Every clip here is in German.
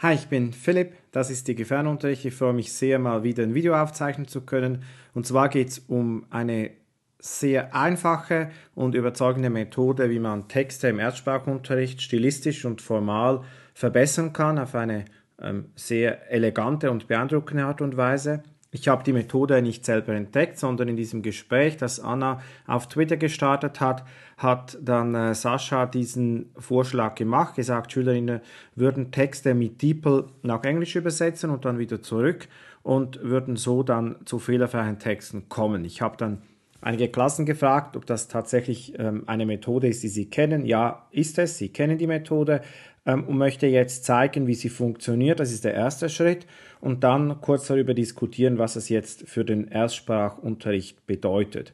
Hi, ich bin Philipp, das ist die Gefernunterricht. Ich freue mich sehr, mal wieder ein Video aufzeichnen zu können. Und zwar geht es um eine sehr einfache und überzeugende Methode, wie man Texte im Erdsprachunterricht stilistisch und formal verbessern kann, auf eine ähm, sehr elegante und beeindruckende Art und Weise. Ich habe die Methode nicht selber entdeckt, sondern in diesem Gespräch, das Anna auf Twitter gestartet hat, hat dann äh, Sascha diesen Vorschlag gemacht, gesagt, Schülerinnen würden Texte mit DeepL nach Englisch übersetzen und dann wieder zurück und würden so dann zu fehlerfreien Texten kommen. Ich habe dann einige Klassen gefragt, ob das tatsächlich ähm, eine Methode ist, die sie kennen. Ja, ist es. Sie kennen die Methode ähm, und möchte jetzt zeigen, wie sie funktioniert. Das ist der erste Schritt. Und dann kurz darüber diskutieren, was es jetzt für den Erstsprachunterricht bedeutet.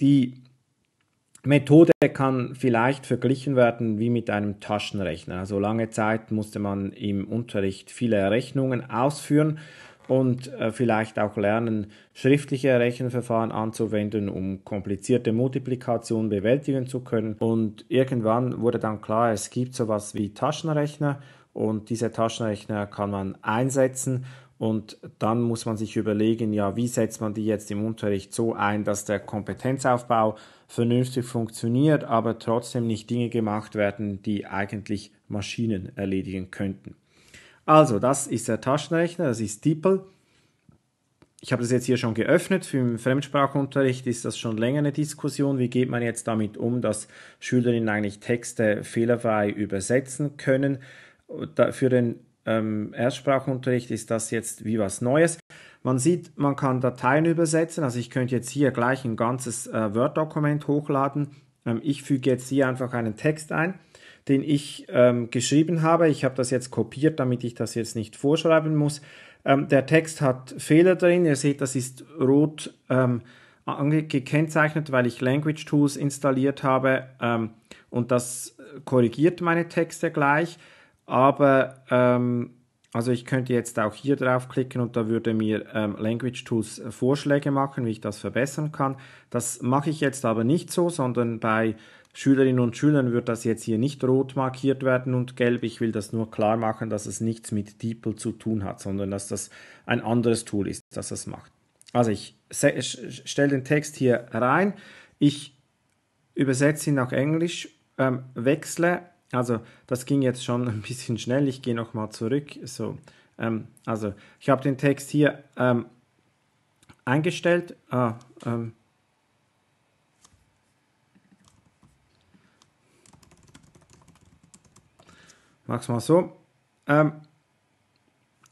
Die Methode kann vielleicht verglichen werden wie mit einem Taschenrechner. Also lange Zeit musste man im Unterricht viele Rechnungen ausführen und äh, vielleicht auch lernen, schriftliche Rechenverfahren anzuwenden, um komplizierte Multiplikationen bewältigen zu können. Und irgendwann wurde dann klar, es gibt sowas wie Taschenrechner und diese Taschenrechner kann man einsetzen und dann muss man sich überlegen, ja, wie setzt man die jetzt im Unterricht so ein, dass der Kompetenzaufbau vernünftig funktioniert, aber trotzdem nicht Dinge gemacht werden, die eigentlich Maschinen erledigen könnten. Also, das ist der Taschenrechner, das ist DeepL. Ich habe das jetzt hier schon geöffnet. Für den Fremdsprachunterricht ist das schon länger eine Diskussion. Wie geht man jetzt damit um, dass Schülerinnen eigentlich Texte fehlerfrei übersetzen können? Für den ähm, Erstsprachunterricht ist das jetzt wie was Neues. Man sieht, man kann Dateien übersetzen. Also ich könnte jetzt hier gleich ein ganzes äh, Word-Dokument hochladen. Ähm, ich füge jetzt hier einfach einen Text ein den ich ähm, geschrieben habe. Ich habe das jetzt kopiert, damit ich das jetzt nicht vorschreiben muss. Ähm, der Text hat Fehler drin. Ihr seht, das ist rot ähm, gekennzeichnet, weil ich Language Tools installiert habe ähm, und das korrigiert meine Texte gleich. Aber ähm, also ich könnte jetzt auch hier draufklicken und da würde mir ähm, Language Tools äh, Vorschläge machen, wie ich das verbessern kann. Das mache ich jetzt aber nicht so, sondern bei Schülerinnen und Schülern wird das jetzt hier nicht rot markiert werden und gelb. Ich will das nur klar machen, dass es nichts mit DeepL zu tun hat, sondern dass das ein anderes Tool ist, das das macht. Also ich stelle den Text hier rein, ich übersetze ihn nach Englisch, ähm, wechsle, also das ging jetzt schon ein bisschen schnell, ich gehe nochmal zurück. So, ähm, also ich habe den Text hier ähm, eingestellt. Ah, ähm, Mach's mal so. Ähm,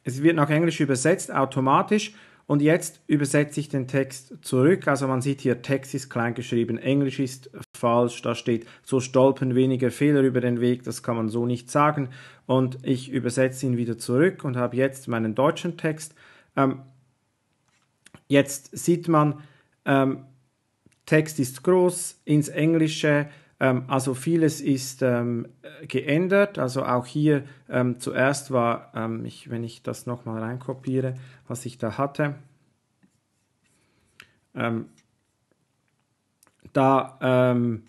es wird nach Englisch übersetzt, automatisch. Und jetzt übersetze ich den Text zurück. Also man sieht hier, Text ist klein geschrieben, Englisch ist falsch. Da steht, so stolpern weniger Fehler über den Weg. Das kann man so nicht sagen. Und ich übersetze ihn wieder zurück und habe jetzt meinen deutschen Text. Ähm, jetzt sieht man, ähm, Text ist groß, ins Englische ähm, also vieles ist ähm, geändert. Also auch hier ähm, zuerst war, ähm, ich, wenn ich das nochmal reinkopiere, was ich da hatte, ähm, da ähm,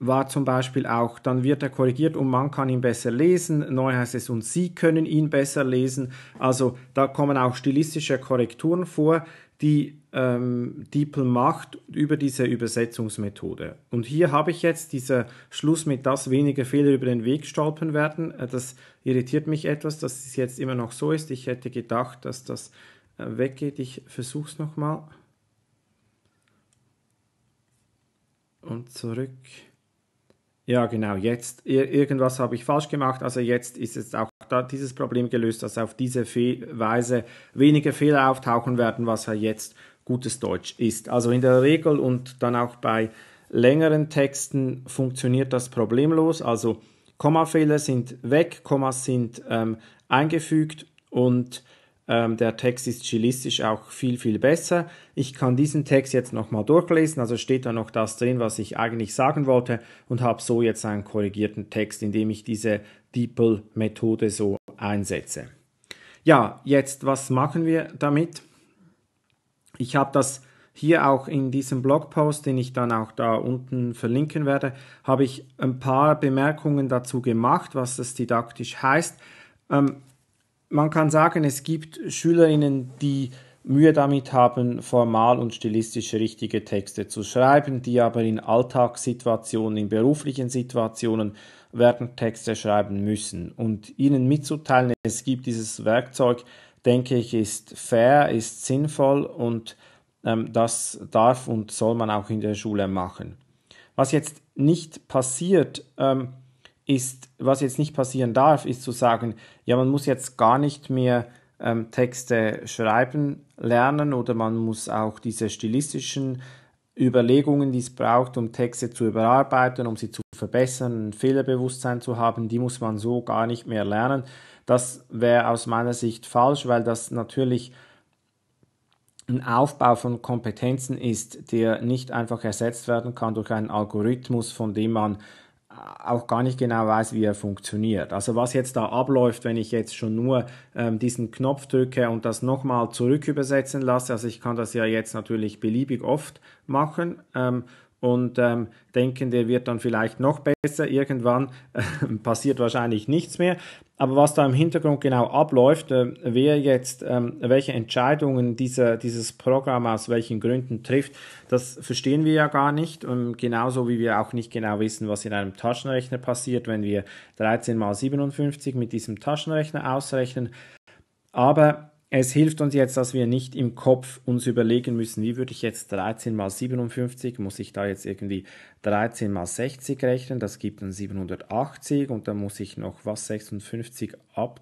war zum Beispiel auch, dann wird er korrigiert und man kann ihn besser lesen. Neu heißt es, und Sie können ihn besser lesen. Also da kommen auch stilistische Korrekturen vor die ähm, DeepL macht über diese Übersetzungsmethode. Und hier habe ich jetzt diesen Schluss mit, dass weniger Fehler über den Weg stolpern werden. Äh, das irritiert mich etwas, dass es jetzt immer noch so ist. Ich hätte gedacht, dass das äh, weggeht. Ich versuche es nochmal. Und zurück. Ja, genau, jetzt. Irgendwas habe ich falsch gemacht. Also jetzt ist es auch da dieses Problem gelöst, dass auf diese Fe Weise weniger Fehler auftauchen werden, was ja jetzt gutes Deutsch ist. Also in der Regel und dann auch bei längeren Texten funktioniert das problemlos. Also Kommafehler sind weg, Kommas sind ähm, eingefügt und ähm, der Text ist stilistisch auch viel, viel besser. Ich kann diesen Text jetzt nochmal durchlesen, also steht da noch das drin, was ich eigentlich sagen wollte und habe so jetzt einen korrigierten Text, indem ich diese DeepL-Methode so einsetze. Ja, jetzt, was machen wir damit? Ich habe das hier auch in diesem Blogpost, den ich dann auch da unten verlinken werde, habe ich ein paar Bemerkungen dazu gemacht, was das didaktisch heißt. Ähm, man kann sagen, es gibt Schülerinnen, die Mühe damit haben, formal und stilistisch richtige Texte zu schreiben, die aber in Alltagssituationen, in beruflichen Situationen werden Texte schreiben müssen. Und ihnen mitzuteilen, es gibt dieses Werkzeug, denke ich, ist fair, ist sinnvoll und ähm, das darf und soll man auch in der Schule machen. Was jetzt nicht passiert, ähm, ist, was jetzt nicht passieren darf, ist zu sagen, ja, man muss jetzt gar nicht mehr ähm, Texte schreiben lernen oder man muss auch diese stilistischen Überlegungen, die es braucht, um Texte zu überarbeiten, um sie zu verbessern, ein Fehlerbewusstsein zu haben, die muss man so gar nicht mehr lernen. Das wäre aus meiner Sicht falsch, weil das natürlich ein Aufbau von Kompetenzen ist, der nicht einfach ersetzt werden kann durch einen Algorithmus, von dem man auch gar nicht genau weiß, wie er funktioniert. Also was jetzt da abläuft, wenn ich jetzt schon nur ähm, diesen Knopf drücke und das nochmal zurück übersetzen lasse, also ich kann das ja jetzt natürlich beliebig oft machen ähm, und ähm, denken, der wird dann vielleicht noch besser. Irgendwann äh, passiert wahrscheinlich nichts mehr. Aber was da im Hintergrund genau abläuft, äh, wer jetzt ähm, welche Entscheidungen dieser, dieses Programm aus welchen Gründen trifft, das verstehen wir ja gar nicht. Ähm, genauso wie wir auch nicht genau wissen, was in einem Taschenrechner passiert, wenn wir 13 mal 57 mit diesem Taschenrechner ausrechnen. Aber es hilft uns jetzt, dass wir nicht im Kopf uns überlegen müssen, wie würde ich jetzt 13 mal 57, muss ich da jetzt irgendwie 13 mal 60 rechnen, das gibt dann 780 und dann muss ich noch was 56 ab,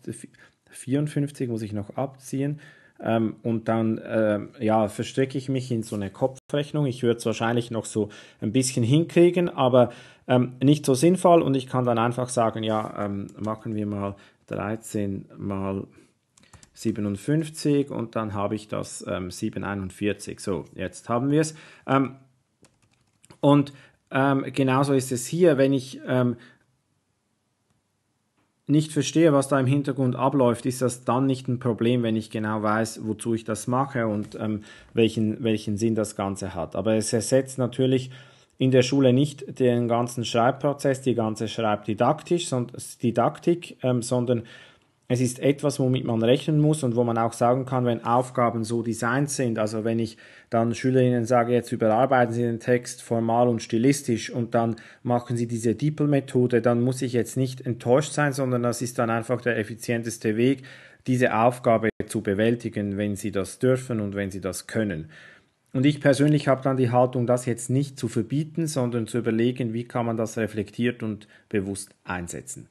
54 muss ich noch abziehen ähm, und dann ähm, ja, verstricke ich mich in so eine Kopfrechnung. Ich würde es wahrscheinlich noch so ein bisschen hinkriegen, aber ähm, nicht so sinnvoll und ich kann dann einfach sagen, ja, ähm, machen wir mal 13 mal 57 und dann habe ich das ähm, 741. So, jetzt haben wir es. Ähm, und ähm, genauso ist es hier, wenn ich ähm, nicht verstehe, was da im Hintergrund abläuft, ist das dann nicht ein Problem, wenn ich genau weiß, wozu ich das mache und ähm, welchen, welchen Sinn das Ganze hat. Aber es ersetzt natürlich in der Schule nicht den ganzen Schreibprozess, die ganze Schreibdidaktik, ähm, sondern es ist etwas, womit man rechnen muss und wo man auch sagen kann, wenn Aufgaben so designt sind, also wenn ich dann Schülerinnen sage, jetzt überarbeiten Sie den Text formal und stilistisch und dann machen Sie diese DeepL-Methode, dann muss ich jetzt nicht enttäuscht sein, sondern das ist dann einfach der effizienteste Weg, diese Aufgabe zu bewältigen, wenn Sie das dürfen und wenn Sie das können. Und ich persönlich habe dann die Haltung, das jetzt nicht zu verbieten, sondern zu überlegen, wie kann man das reflektiert und bewusst einsetzen.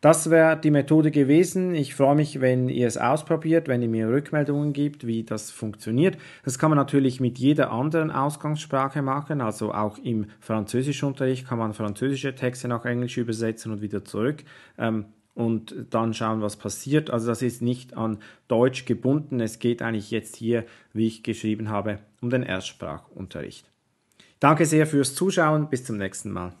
Das wäre die Methode gewesen. Ich freue mich, wenn ihr es ausprobiert, wenn ihr mir Rückmeldungen gibt, wie das funktioniert. Das kann man natürlich mit jeder anderen Ausgangssprache machen. Also auch im Französischunterricht kann man französische Texte nach Englisch übersetzen und wieder zurück. Ähm, und dann schauen, was passiert. Also das ist nicht an Deutsch gebunden. Es geht eigentlich jetzt hier, wie ich geschrieben habe, um den Erstsprachunterricht. Danke sehr fürs Zuschauen. Bis zum nächsten Mal.